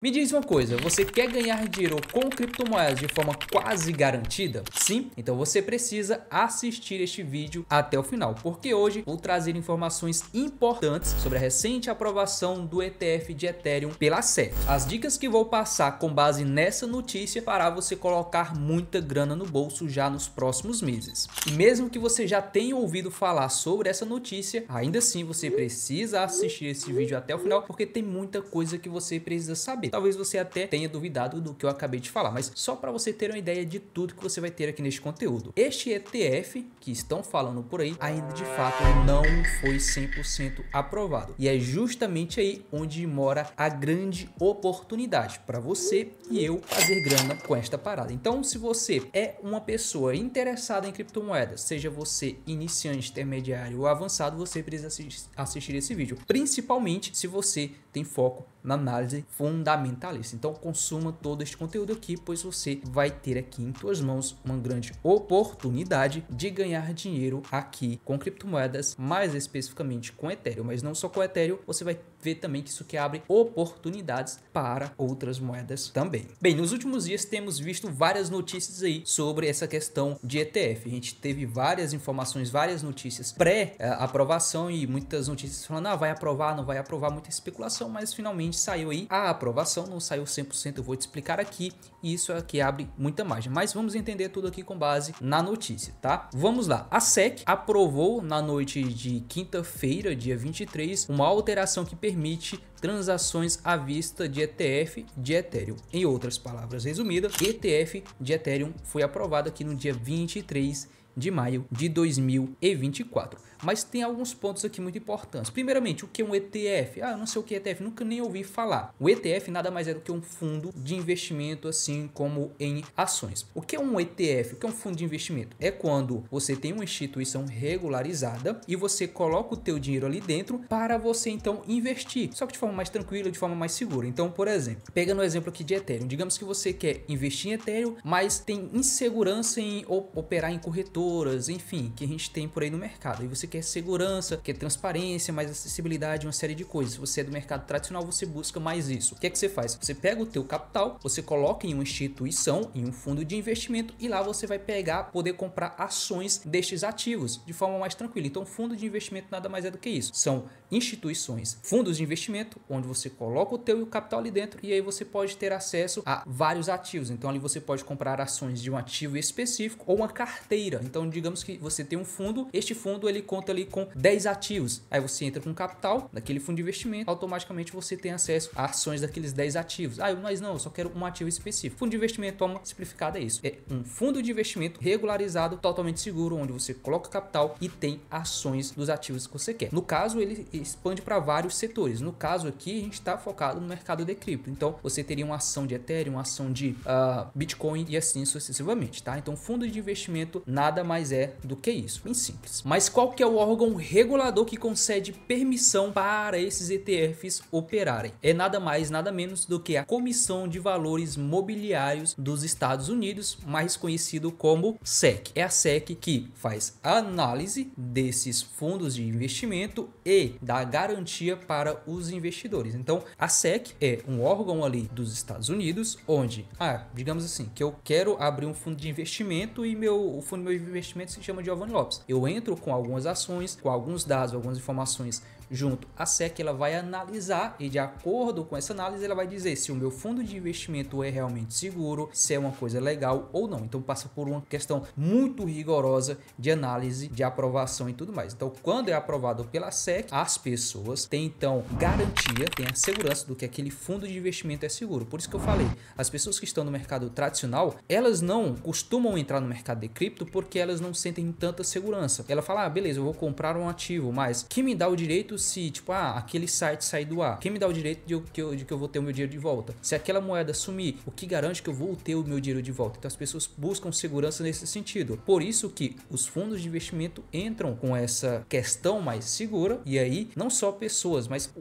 Me diz uma coisa, você quer ganhar dinheiro com criptomoedas de forma quase garantida? Sim? Então você precisa assistir este vídeo até o final, porque hoje vou trazer informações importantes sobre a recente aprovação do ETF de Ethereum pela SEC. As dicas que vou passar com base nessa notícia para você colocar muita grana no bolso já nos próximos meses. E mesmo que você já tenha ouvido falar sobre essa notícia, ainda assim você precisa assistir esse vídeo até o final, porque tem muita coisa que você precisa saber talvez você até tenha duvidado do que eu acabei de falar, mas só para você ter uma ideia de tudo que você vai ter aqui neste conteúdo. Este ETF que estão falando por aí ainda de fato não foi 100% aprovado. E é justamente aí onde mora a grande oportunidade para você e eu fazer grana com esta parada. Então, se você é uma pessoa interessada em criptomoedas, seja você iniciante, intermediário ou avançado, você precisa assistir esse vídeo, principalmente se você tem foco na análise fundamentalista. Então, consuma todo este conteúdo aqui, pois você vai ter aqui em suas mãos uma grande oportunidade de ganhar ganhar dinheiro aqui com criptomoedas, mais especificamente com Ethereum, mas não só com Ethereum, você vai vê também que isso que abre oportunidades para outras moedas também. Bem, nos últimos dias temos visto várias notícias aí sobre essa questão de ETF. A gente teve várias informações, várias notícias pré-aprovação e muitas notícias falando, ah, vai aprovar, não vai aprovar, muita especulação, mas finalmente saiu aí a aprovação, não saiu 100%, eu vou te explicar aqui, e isso aqui é abre muita margem. Mas vamos entender tudo aqui com base na notícia, tá? Vamos lá. A SEC aprovou na noite de quinta-feira, dia 23, uma alteração que permite transações à vista de ETF de Ethereum. Em outras palavras resumidas, ETF de Ethereum foi aprovado aqui no dia 23 de maio de 2024. Mas tem alguns pontos aqui muito importantes. Primeiramente, o que é um ETF? Ah, eu não sei o que é ETF, nunca nem ouvi falar. O ETF nada mais é do que um fundo de investimento, assim como em ações. O que é um ETF? O que é um fundo de investimento? É quando você tem uma instituição regularizada e você coloca o teu dinheiro ali dentro para você então investir, só que de forma mais tranquila, de forma mais segura. Então, por exemplo, pegando o exemplo aqui de Ethereum, digamos que você quer investir em Ethereum, mas tem insegurança em operar em corretoras, enfim, que a gente tem por aí no mercado. E você quer é segurança, quer é transparência, mais acessibilidade, uma série de coisas. Se você é do mercado tradicional, você busca mais isso. O que é que você faz? Você pega o teu capital, você coloca em uma instituição, em um fundo de investimento e lá você vai pegar, poder comprar ações destes ativos de forma mais tranquila. Então, fundo de investimento nada mais é do que isso. São instituições, fundos de investimento, onde você coloca o teu capital ali dentro e aí você pode ter acesso a vários ativos. Então, ali você pode comprar ações de um ativo específico ou uma carteira. Então, digamos que você tem um fundo, este fundo ele conta conta ali com 10 ativos. Aí você entra com capital daquele fundo de investimento, automaticamente você tem acesso a ações daqueles 10 ativos. Ah, mas não, eu só quero um ativo específico. Fundo de investimento, toma, simplificada, é isso. É um fundo de investimento regularizado, totalmente seguro, onde você coloca capital e tem ações dos ativos que você quer. No caso, ele expande para vários setores. No caso aqui, a gente está focado no mercado de cripto. Então, você teria uma ação de Ethereum, uma ação de uh, Bitcoin e assim sucessivamente, tá? Então, fundo de investimento nada mais é do que isso, bem simples. Mas qual que é é o órgão regulador que concede permissão para esses ETFs operarem. É nada mais, nada menos do que a Comissão de Valores Mobiliários dos Estados Unidos, mais conhecido como SEC. É a SEC que faz análise desses fundos de investimento e dá garantia para os investidores. Então, a SEC é um órgão ali dos Estados Unidos onde, ah, digamos assim, que eu quero abrir um fundo de investimento e meu o fundo de meu investimento se chama Giovanni Lopes. Eu entro com algumas ações com alguns dados, algumas informações junto à SEC, ela vai analisar e de acordo com essa análise ela vai dizer se o meu fundo de investimento é realmente seguro, se é uma coisa legal ou não. Então passa por uma questão muito rigorosa de análise, de aprovação e tudo mais. Então quando é aprovado pela SEC, as pessoas têm então garantia, têm a segurança do que aquele fundo de investimento é seguro. Por isso que eu falei, as pessoas que estão no mercado tradicional, elas não costumam entrar no mercado de cripto porque elas não sentem tanta segurança. Ela fala: "Ah, beleza, eu vou comprar um ativo, mas que me dá o direito se, tipo, ah, aquele site sair do ar? Quem me dá o direito de, eu, de, eu, de que eu vou ter o meu dinheiro de volta? Se aquela moeda sumir, o que garante que eu vou ter o meu dinheiro de volta? Então as pessoas buscam segurança nesse sentido. Por isso que os fundos de investimento entram com essa questão mais segura e aí não só pessoas, mas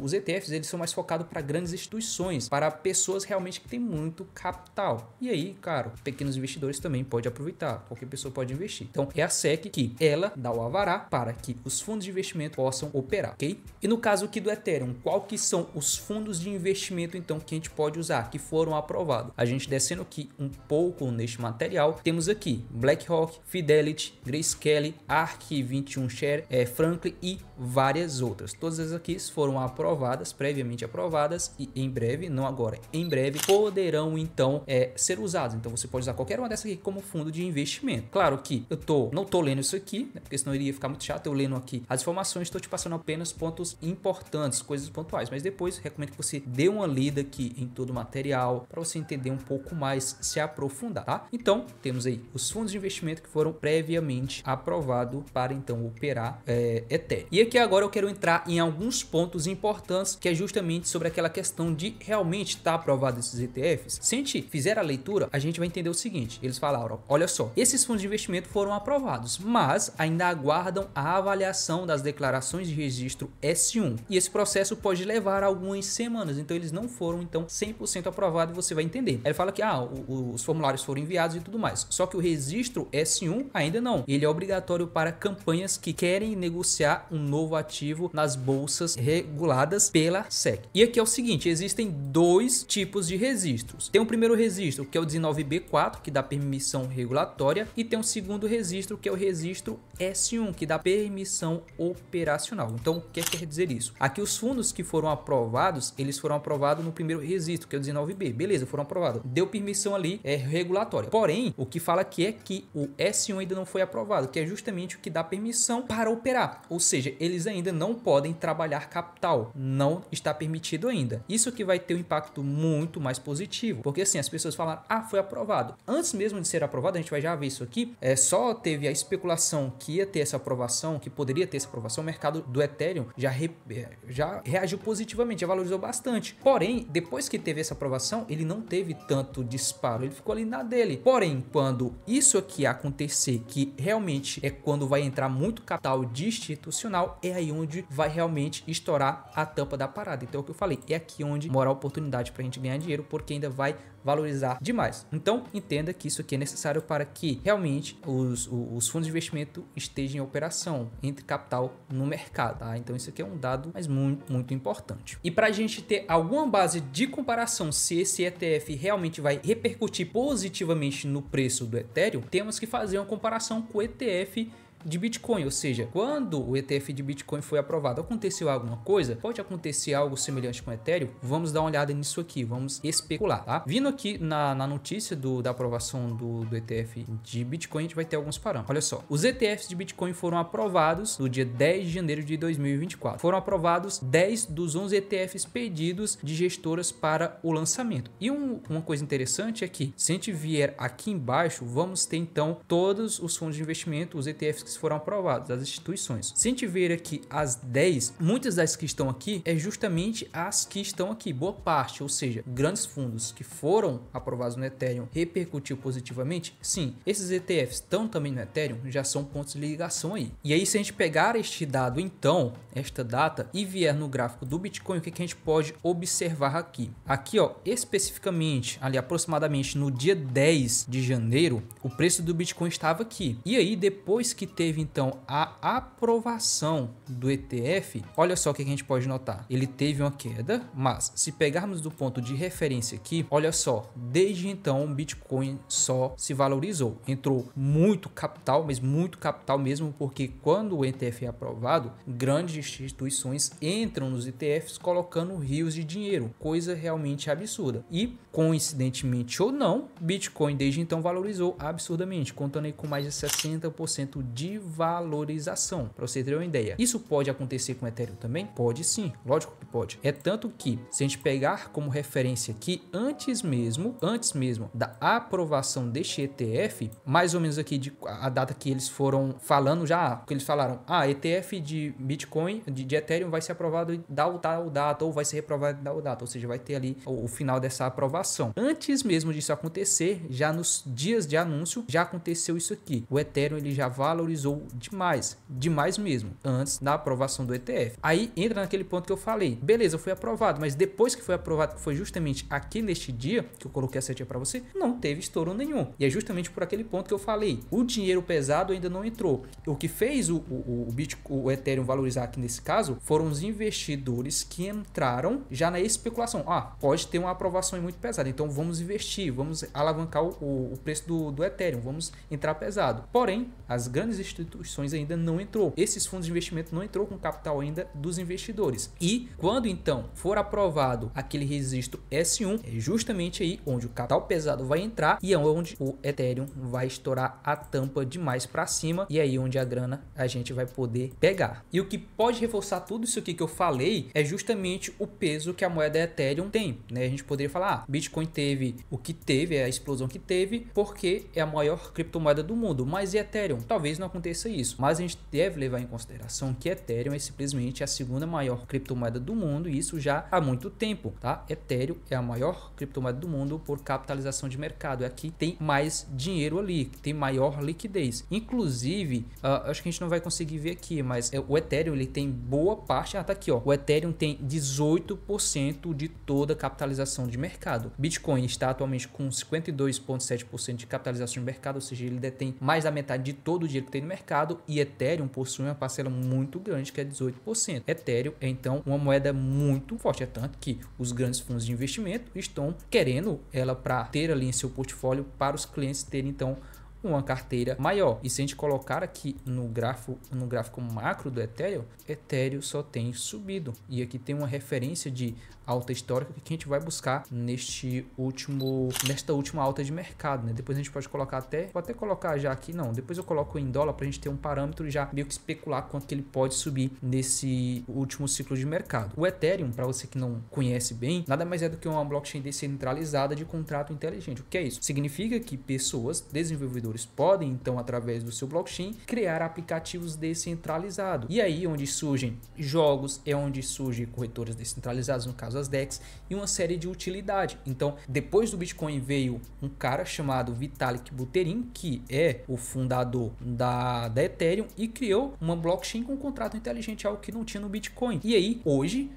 os ETFs eles são mais focados para grandes instituições, para pessoas realmente que têm muito capital. E aí, claro, pequenos investidores também podem aproveitar, qualquer pessoa pode investir. Então é a SEC que ela dá o avará para que os fundos de investimento possam operar ok? E no caso aqui do Ethereum, qual que são os fundos de investimento então que a gente pode usar, que foram aprovados? A gente descendo aqui um pouco neste material, temos aqui BlackRock, Fidelity, Grayscale, ARK 21 Share, é, Franklin e várias outras. Todas essas aqui foram aprovadas, previamente aprovadas e em breve, não agora, em breve, poderão então é, ser usadas. Então você pode usar qualquer uma dessas aqui como fundo de investimento. Claro que eu tô, não tô lendo isso aqui, né, porque senão iria ficar muito chato eu lendo aqui as informações, estou te passando apenas apenas pontos importantes, coisas pontuais, mas depois recomendo que você dê uma lida aqui em todo o material para você entender um pouco mais, se aprofundar, tá? Então, temos aí os fundos de investimento que foram previamente aprovados para então operar é, Ethereum. E aqui agora eu quero entrar em alguns pontos importantes que é justamente sobre aquela questão de realmente estar tá aprovado esses ETFs. Se a gente fizer a leitura, a gente vai entender o seguinte: eles falaram, olha só, esses fundos de investimento foram aprovados, mas ainda aguardam a avaliação das declarações de registro registro S1. E esse processo pode levar algumas semanas, então eles não foram então 100% aprovados e você vai entender. Ele fala que ah, os formulários foram enviados e tudo mais, só que o registro S1 ainda não. Ele é obrigatório para campanhas que querem negociar um novo ativo nas bolsas reguladas pela SEC. E aqui é o seguinte, existem dois tipos de registros. Tem o primeiro registro, que é o 19B4, que dá permissão regulatória, e tem o segundo registro, que é o registro S1, que dá permissão operacional. Então, então, o que quer dizer isso? Aqui os fundos que foram aprovados, eles foram aprovados no primeiro requisito, que é o 19B. Beleza, foram aprovados. Deu permissão ali é, regulatória. Porém, o que fala aqui é que o S1 ainda não foi aprovado, que é justamente o que dá permissão para operar. Ou seja, eles ainda não podem trabalhar capital. Não está permitido ainda. Isso que vai ter um impacto muito mais positivo. Porque assim, as pessoas falam, ah, foi aprovado. Antes mesmo de ser aprovado, a gente vai já ver isso aqui, é, só teve a especulação que ia ter essa aprovação, que poderia ter essa aprovação, o mercado do ETF Ethereum já, re, é, já reagiu positivamente, já valorizou bastante. Porém, depois que teve essa aprovação, ele não teve tanto disparo, ele ficou ali na dele. Porém, quando isso aqui acontecer, que realmente é quando vai entrar muito capital de institucional, é aí onde vai realmente estourar a tampa da parada. Então, é o que eu falei, é aqui onde mora a oportunidade para a gente ganhar dinheiro, porque ainda vai valorizar demais. Então, entenda que isso aqui é necessário para que realmente os, os fundos de investimento estejam em operação entre capital no mercado, tá? Então, isso aqui é um dado, mas muito, muito importante. E para a gente ter alguma base de comparação se esse ETF realmente vai repercutir positivamente no preço do Ethereum, temos que fazer uma comparação com o ETF de Bitcoin, ou seja, quando o ETF de Bitcoin foi aprovado, aconteceu alguma coisa? Pode acontecer algo semelhante com o Ethereum? Vamos dar uma olhada nisso aqui, vamos especular, tá? Vindo aqui na, na notícia do, da aprovação do, do ETF de Bitcoin, a gente vai ter alguns parâmetros. Olha só, os ETFs de Bitcoin foram aprovados no dia 10 de janeiro de 2024. Foram aprovados 10 dos 11 ETFs pedidos de gestoras para o lançamento. E um, uma coisa interessante é que, se a gente vier aqui embaixo, vamos ter então todos os fundos de investimento, os ETFs que foram aprovados, as instituições. Se a gente ver aqui as 10, muitas das que estão aqui é justamente as que estão aqui, boa parte, ou seja, grandes fundos que foram aprovados no Ethereum repercutiu positivamente? Sim, esses ETFs estão também no Ethereum, já são pontos de ligação aí. E aí se a gente pegar este dado então, esta data e vier no gráfico do Bitcoin, o que, que a gente pode observar aqui? Aqui, ó, especificamente ali aproximadamente no dia 10 de janeiro, o preço do Bitcoin estava aqui. E aí depois que teve teve então a aprovação do ETF, olha só o que a gente pode notar. Ele teve uma queda, mas se pegarmos do ponto de referência aqui, olha só, desde então o Bitcoin só se valorizou. Entrou muito capital, mas muito capital mesmo, porque quando o ETF é aprovado, grandes instituições entram nos ETFs colocando rios de dinheiro, coisa realmente absurda. E coincidentemente ou não, Bitcoin desde então valorizou absurdamente, contando aí com mais de 60% de de valorização, para você ter uma ideia. Isso pode acontecer com o Ethereum também? Pode sim, lógico que pode. É tanto que, se a gente pegar como referência que antes mesmo, antes mesmo da aprovação deste ETF, mais ou menos aqui de, a data que eles foram falando já, que eles falaram, ah, ETF de Bitcoin, de, de Ethereum vai ser aprovado da tal data, ou vai ser reprovado da data, ou seja, vai ter ali o, o final dessa aprovação. Antes mesmo disso acontecer, já nos dias de anúncio, já aconteceu isso aqui. O Ethereum ele já valorizou valorizou demais, demais mesmo, antes da aprovação do ETF. Aí entra naquele ponto que eu falei, beleza, foi aprovado, mas depois que foi aprovado, que foi justamente aqui neste dia que eu coloquei a setinha para você, não teve estouro nenhum. E é justamente por aquele ponto que eu falei, o dinheiro pesado ainda não entrou. O que fez o, o, o Bitcoin, o Ethereum valorizar aqui nesse caso, foram os investidores que entraram já na especulação. Ah, pode ter uma aprovação muito pesada, então vamos investir, vamos alavancar o, o preço do, do Ethereum, vamos entrar pesado. Porém, as grandes instituições ainda não entrou. Esses fundos de investimento não entrou com capital ainda dos investidores. E quando então for aprovado aquele registro S1, é justamente aí onde o capital pesado vai entrar e é onde o Ethereum vai estourar a tampa demais para cima e é aí onde a grana a gente vai poder pegar. E o que pode reforçar tudo isso aqui que eu falei é justamente o peso que a moeda Ethereum tem, né? A gente poderia falar, ah, Bitcoin teve o que teve, é a explosão que teve, porque é a maior criptomoeda do mundo, mas e Ethereum? Talvez não aconteça isso. Mas a gente deve levar em consideração que Ethereum é simplesmente a segunda maior criptomoeda do mundo e isso já há muito tempo, tá? Ethereum é a maior criptomoeda do mundo por capitalização de mercado. É que tem mais dinheiro ali, tem maior liquidez. Inclusive, uh, acho que a gente não vai conseguir ver aqui, mas é, o Ethereum ele tem boa parte, ah, tá aqui, ó. O Ethereum tem 18% de toda a capitalização de mercado. Bitcoin está atualmente com 52,7% de capitalização de mercado, ou seja, ele detém mais da metade de todo o dinheiro que tem no mercado e Ethereum possui uma parcela muito grande, que é 18%. Ethereum é então uma moeda muito forte, é tanto que os grandes fundos de investimento estão querendo ela para ter ali em seu portfólio para os clientes terem então uma carteira maior. E se a gente colocar aqui no gráfico, no gráfico macro do Ethereum, Ethereum só tem subido. E aqui tem uma referência de alta histórica que a gente vai buscar neste último, nesta última alta de mercado, né? Depois a gente pode colocar até, vou até colocar já aqui, não, depois eu coloco em dólar para a gente ter um parâmetro já meio que especular quanto que ele pode subir nesse último ciclo de mercado. O Ethereum, para você que não conhece bem, nada mais é do que uma blockchain descentralizada de contrato inteligente. O que é isso? Significa que pessoas, desenvolvedores desenvolvedores podem, então, através do seu blockchain, criar aplicativos descentralizados. E aí, onde surgem jogos, é onde surgem corretoras descentralizadas, no caso as DEX, e uma série de utilidade. Então, depois do Bitcoin veio um cara chamado Vitalik Buterin, que é o fundador da, da Ethereum, e criou uma blockchain com contrato inteligente, algo que não tinha no Bitcoin. E aí, hoje,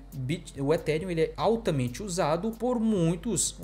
o Ethereum ele é altamente usado por muitos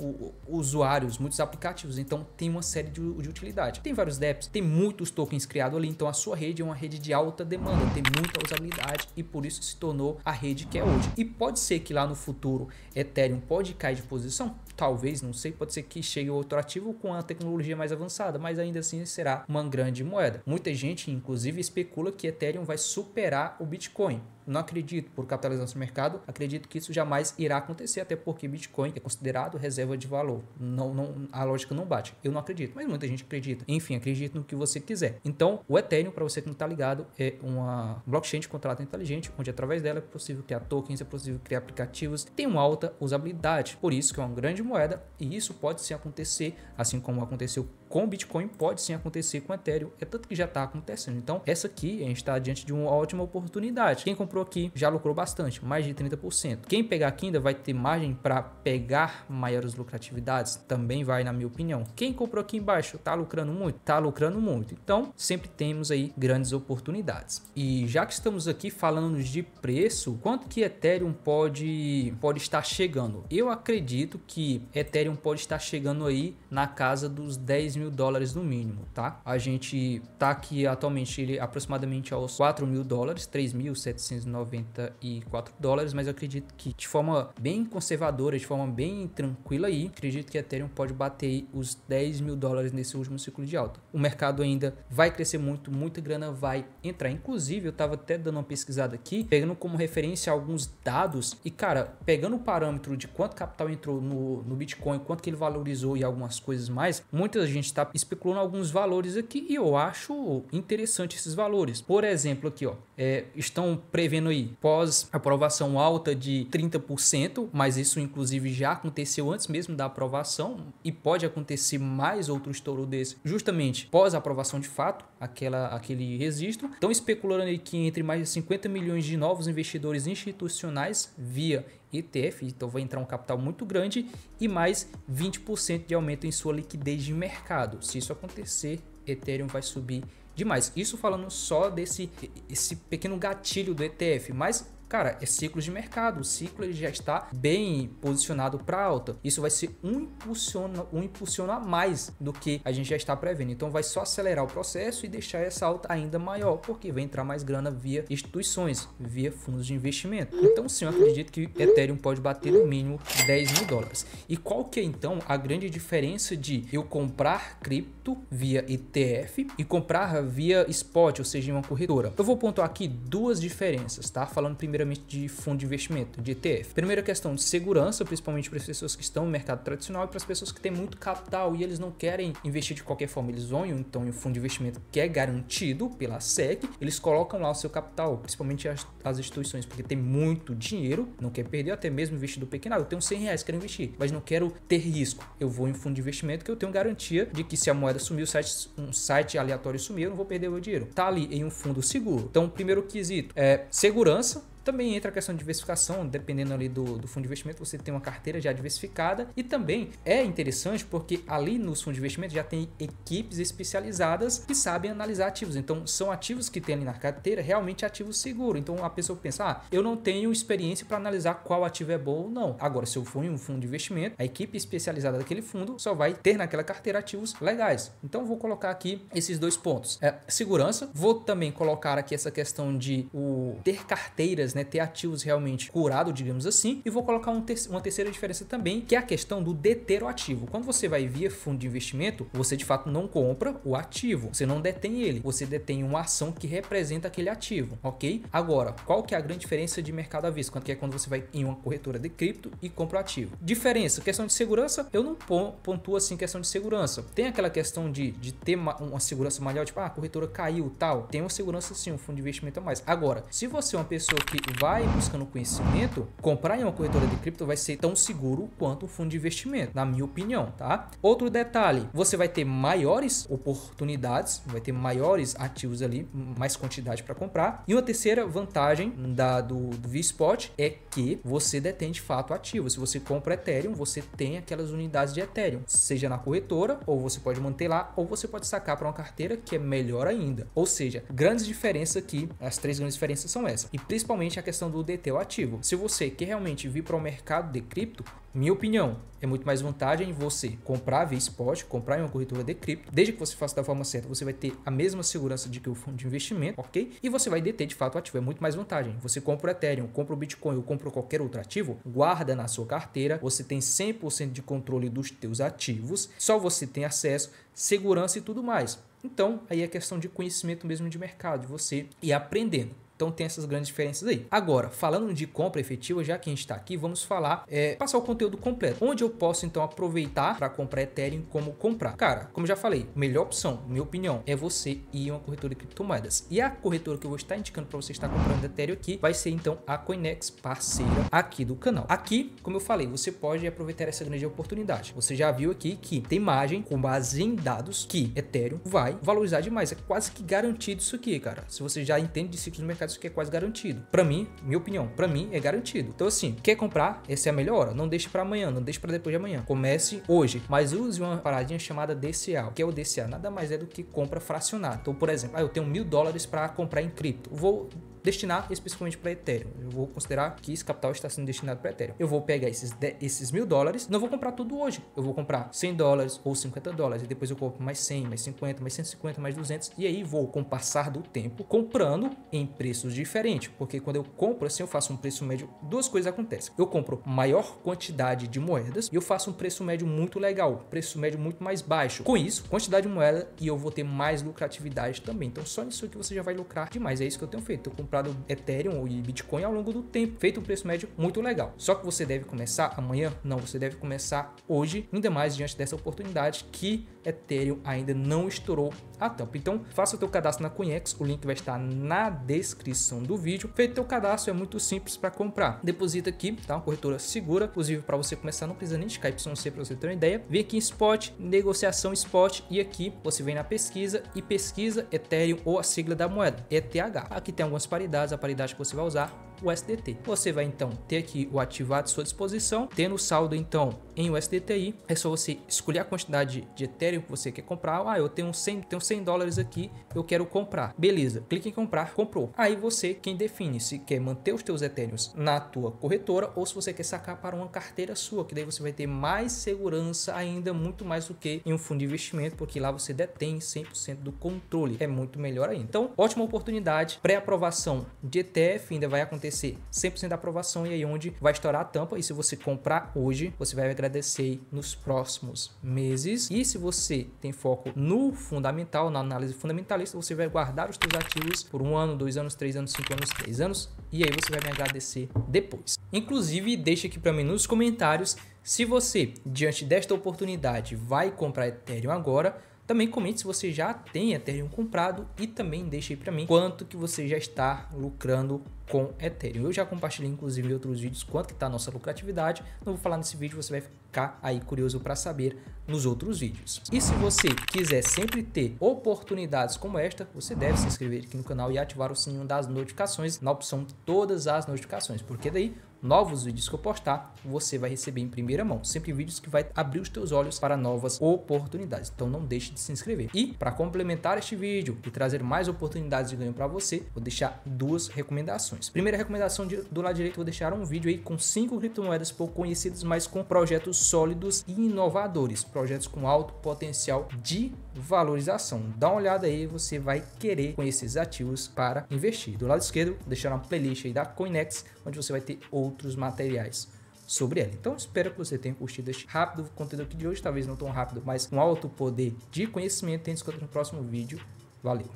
usuários, muitos aplicativos, então tem uma série de, de utilidade. Tem vários dApps, tem muitos tokens criados ali, então a sua rede é uma rede de alta demanda, tem muita usabilidade e por isso se tornou a rede que é hoje. E pode ser que lá no futuro Ethereum pode cair de posição? Talvez, não sei, pode ser que chegue outro ativo com a tecnologia mais avançada, mas ainda assim será uma grande moeda. Muita gente, inclusive, especula que Ethereum vai superar o Bitcoin. Não acredito, por capitalização de mercado, acredito que isso jamais irá acontecer, até porque Bitcoin é considerado reserva de valor. Não, não, a lógica não bate. Eu não acredito, mas muita gente acredita. Enfim, acredita no que você quiser. Então, o Ethereum, para você que não está ligado, é uma blockchain de contrato inteligente, onde através dela é possível criar tokens, é possível criar aplicativos, tem uma alta usabilidade. Por isso que é uma grande moeda e isso pode sim acontecer, assim como aconteceu com Bitcoin pode sim acontecer com Ethereum, é tanto que já está acontecendo. Então, essa aqui a gente está diante de uma ótima oportunidade. Quem comprou aqui já lucrou bastante, mais de 30%. Quem pegar aqui ainda vai ter margem para pegar maiores lucratividades, também vai, na minha opinião. Quem comprou aqui embaixo está lucrando muito, está lucrando muito. Então, sempre temos aí grandes oportunidades. E já que estamos aqui falando de preço, quanto que Ethereum pode, pode estar chegando? Eu acredito que Ethereum pode estar chegando aí na casa dos 10 mil mil dólares no mínimo, tá? A gente tá aqui atualmente ele aproximadamente aos 4 mil dólares, 3.794 dólares, mas eu acredito que de forma bem conservadora, de forma bem tranquila aí, acredito que a Ethereum pode bater os 10 mil dólares nesse último ciclo de alta. O mercado ainda vai crescer muito, muita grana vai entrar. Inclusive, eu tava até dando uma pesquisada aqui, pegando como referência alguns dados e, cara, pegando o parâmetro de quanto capital entrou no, no Bitcoin, quanto que ele valorizou e algumas coisas mais, muita gente gente está especulando alguns valores aqui e eu acho interessante esses valores. Por exemplo, aqui ó, é, estão prevendo aí pós-aprovação alta de 30%, mas isso inclusive já aconteceu antes mesmo da aprovação e pode acontecer mais outro estouro desse, justamente pós-aprovação de fato, aquela, aquele registro. Estão especulando aí que entre mais de 50 milhões de novos investidores institucionais via ETF, então vai entrar um capital muito grande e mais 20% de aumento em sua liquidez de mercado. Se isso acontecer, Ethereum vai subir demais. Isso falando só desse esse pequeno gatilho do ETF, mas Cara, é ciclo de mercado, o ciclo já está bem posicionado para alta. Isso vai ser um impulsiono, um a mais do que a gente já está prevendo. Então vai só acelerar o processo e deixar essa alta ainda maior, porque vai entrar mais grana via instituições, via fundos de investimento. Então sim, eu acredito que Ethereum pode bater no mínimo 10 mil dólares. E qual que é então a grande diferença de eu comprar cripto via ETF e comprar via spot, ou seja, em uma corredora? Eu vou pontuar aqui duas diferenças, tá? Falando primeiro primeiramente de fundo de investimento, de ETF. Primeira questão de segurança, principalmente para as pessoas que estão no mercado tradicional e para as pessoas que têm muito capital e eles não querem investir de qualquer forma, eles vão então em um fundo de investimento que é garantido pela SEC, eles colocam lá o seu capital, principalmente as, as instituições, porque tem muito dinheiro, não quer perder, até mesmo investido pequeno, ah, eu tenho 100 reais, quero investir, mas não quero ter risco, eu vou em fundo de investimento que eu tenho garantia de que se a moeda sumir, o site, um site aleatório sumir, eu não vou perder meu dinheiro. Tá ali em um fundo seguro. Então, primeiro quesito é segurança, também entra a questão de diversificação, dependendo ali do, do fundo de investimento, você tem uma carteira já diversificada e também é interessante porque ali nos fundos de investimento já tem equipes especializadas que sabem analisar ativos. Então, são ativos que tem ali na carteira realmente ativos seguros. Então, a pessoa pensa, ah, eu não tenho experiência para analisar qual ativo é bom ou não. Agora, se eu for em um fundo de investimento, a equipe especializada daquele fundo só vai ter naquela carteira ativos legais. Então, vou colocar aqui esses dois pontos. É, segurança, vou também colocar aqui essa questão de o ter carteiras né? Ter ativos realmente curado, digamos assim. E vou colocar um uma terceira diferença também, que é a questão do deter o ativo. Quando você vai via fundo de investimento, você de fato não compra o ativo, você não detém ele, você detém uma ação que representa aquele ativo, ok? Agora, qual que é a grande diferença de mercado à vista? Quanto que é quando você vai em uma corretora de cripto e compra o ativo? Diferença, questão de segurança, eu não pontuo assim questão de segurança. Tem aquela questão de, de ter uma, uma segurança maior, tipo, ah, a corretora caiu, tal. Tem uma segurança sim, um fundo de investimento a mais. Agora, se você é uma pessoa que vai buscando conhecimento, comprar em uma corretora de cripto vai ser tão seguro quanto um fundo de investimento, na minha opinião, tá? Outro detalhe, você vai ter maiores oportunidades, vai ter maiores ativos ali, mais quantidade para comprar. E uma terceira vantagem da, do, do VSpot é que você detém de fato ativo. Se você compra Ethereum, você tem aquelas unidades de Ethereum, seja na corretora, ou você pode manter lá, ou você pode sacar para uma carteira que é melhor ainda. Ou seja, grandes diferenças aqui, as três grandes diferenças são essas. E principalmente realmente a questão do DT, o ativo. Se você quer realmente vir para o mercado de cripto, minha opinião, é muito mais vantagem você comprar via spot, comprar em uma corretora de cripto, desde que você faça da forma certa, você vai ter a mesma segurança de que o fundo de investimento, ok? E você vai deter de fato o ativo, é muito mais vantagem. Você compra o Ethereum, compra o Bitcoin ou compra qualquer outro ativo, guarda na sua carteira, você tem 100% de controle dos teus ativos, só você tem acesso, segurança e tudo mais. Então, aí é questão de conhecimento mesmo de mercado, de você ir aprendendo. Então tem essas grandes diferenças aí. Agora, falando de compra efetiva, já que a gente está aqui, vamos falar, é, passar o conteúdo completo. Onde eu posso então aproveitar para comprar Ethereum, como comprar? Cara, como já falei, melhor opção, minha opinião, é você ir a uma corretora de criptomoedas. E a corretora que eu vou estar indicando para você estar comprando Ethereum aqui vai ser então a Coinex, parceira aqui do canal. Aqui, como eu falei, você pode aproveitar essa grande oportunidade. Você já viu aqui que tem margem com base em dados que Ethereum vai valorizar demais. É quase que garantido isso aqui, cara. Se você já entende de ciclos do mercado que é quase garantido. Para mim, minha opinião, para mim é garantido. Então assim, quer comprar? Essa é a melhor hora. Não deixe para amanhã, não deixe para depois de amanhã. Comece hoje, mas use uma paradinha chamada DCA. O que é o DCA? Nada mais é do que compra fracionada. Então, por exemplo, ah, eu tenho mil dólares para comprar em cripto. Vou destinar especificamente para Ethereum. Eu vou considerar que esse capital está sendo destinado para Ethereum. Eu vou pegar esses, esses mil dólares, não vou comprar tudo hoje. Eu vou comprar 100 dólares ou 50 dólares, e depois eu compro mais 100, mais 50, mais 150, mais 200, e aí vou, com o passar do tempo, comprando em preços diferentes. Porque quando eu compro, assim, eu faço um preço médio, duas coisas acontecem. Eu compro maior quantidade de moedas e eu faço um preço médio muito legal, preço médio muito mais baixo. Com isso, quantidade de moeda e eu vou ter mais lucratividade também. Então, só nisso que você já vai lucrar demais. É isso que eu tenho feito. Eu compro comprado Ethereum e Bitcoin ao longo do tempo, feito um preço médio muito legal. Só que você deve começar amanhã? Não, você deve começar hoje, ainda mais diante dessa oportunidade que Ethereum ainda não estourou a tampa. Então, faça o teu cadastro na Coinex, o link vai estar na descrição do vídeo. Feito o teu cadastro, é muito simples para comprar. Deposita aqui, tá? Uma corretora segura, inclusive para você começar, não precisa nem de KYC para você ter uma ideia. Vem aqui em spot, negociação spot e aqui você vem na pesquisa e pesquisa Ethereum ou a sigla da moeda, ETH. Aqui tem algumas paridades paridades, a paridade que você vai usar o SDT. Você vai então ter aqui o ativar à sua disposição, tendo o saldo então em USDTI, é só você escolher a quantidade de Ethereum que você quer comprar. Ah, eu tenho 100, tenho 100 dólares aqui, eu quero comprar. Beleza, clique em comprar, comprou. Aí você quem define se quer manter os teus Ethereum na tua corretora ou se você quer sacar para uma carteira sua, que daí você vai ter mais segurança ainda, muito mais do que em um fundo de investimento, porque lá você detém 100% do controle. É muito melhor ainda. Então, ótima oportunidade, pré-aprovação de ETF ainda vai acontecer acontecer 100% da aprovação e aí onde vai estourar a tampa. E se você comprar hoje, você vai agradecer nos próximos meses. E se você tem foco no fundamental, na análise fundamentalista, você vai guardar os seus ativos por um ano, dois anos, três anos, cinco anos, três anos. E aí você vai me agradecer depois. Inclusive, deixa aqui para mim nos comentários se você, diante desta oportunidade, vai comprar Ethereum agora. Também comente se você já tem Ethereum comprado e também deixe aí para mim quanto que você já está lucrando com Ethereum. Eu já compartilhei inclusive em outros vídeos quanto que está a nossa lucratividade, não vou falar nesse vídeo, você vai ficar aí curioso para saber nos outros vídeos. E se você quiser sempre ter oportunidades como esta, você deve se inscrever aqui no canal e ativar o sininho das notificações na opção todas as notificações, porque daí novos vídeos que eu postar, você vai receber em primeira mão. Sempre vídeos que vai abrir os teus olhos para novas oportunidades. Então não deixe de se inscrever. E para complementar este vídeo e trazer mais oportunidades de ganho para você, vou deixar duas recomendações recomendações. Primeira recomendação de, do lado direito, vou deixar um vídeo aí com cinco criptomoedas pouco conhecidas, mas com projetos sólidos e inovadores, projetos com alto potencial de valorização. Dá uma olhada aí, você vai querer conhecer esses ativos para investir. Do lado esquerdo, vou deixar uma playlist aí da Coinex, onde você vai ter outros materiais sobre ela. Então espero que você tenha curtido este rápido conteúdo aqui de hoje, talvez não tão rápido, mas com alto poder de conhecimento. Tem nos no próximo vídeo. Valeu!